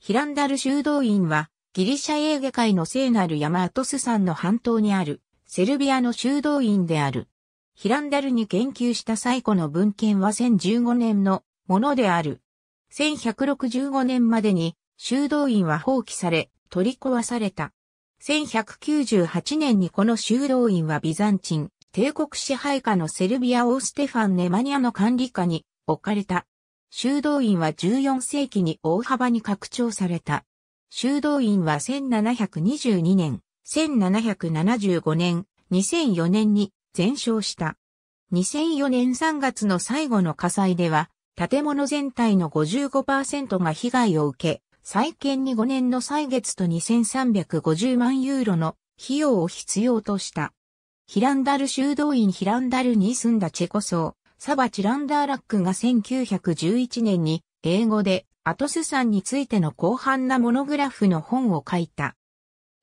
ヒランダル修道院は、ギリシャエーゲ海の聖なる山アトス山の半島にある、セルビアの修道院である。ヒランダルに研究した最古の文献は1015年のものである。1165年までに修道院は放棄され、取り壊された。1198年にこの修道院はビザンチン、帝国支配下のセルビアオーステファン・ネマニアの管理下に置かれた。修道院は14世紀に大幅に拡張された。修道院は1722年、1775年、2004年に全焼した。2004年3月の最後の火災では、建物全体の55%が被害を受け、再建に5年の歳月と2350万ユーロの費用を必要とした。ヒランダル修道院ヒランダルに住んだチェコ層、サバチランダーラックが1911年に英語でアトスさんについての広範なモノグラフの本を書いた。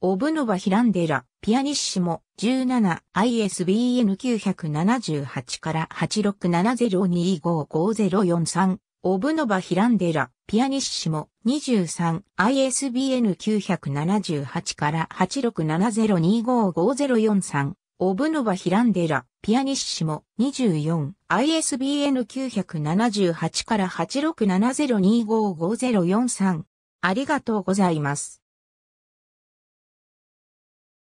オブノバ・ヒランデラ、ピアニッシモ、17、ISBN 978から8670255043、オブノバ・ヒランデラ、ピアニッシモ、23、ISBN 978から8670255043、オブノバ・ヒランデラ、ピアニッシモ、24、ISBN 978から8670255043。ありがとうございます。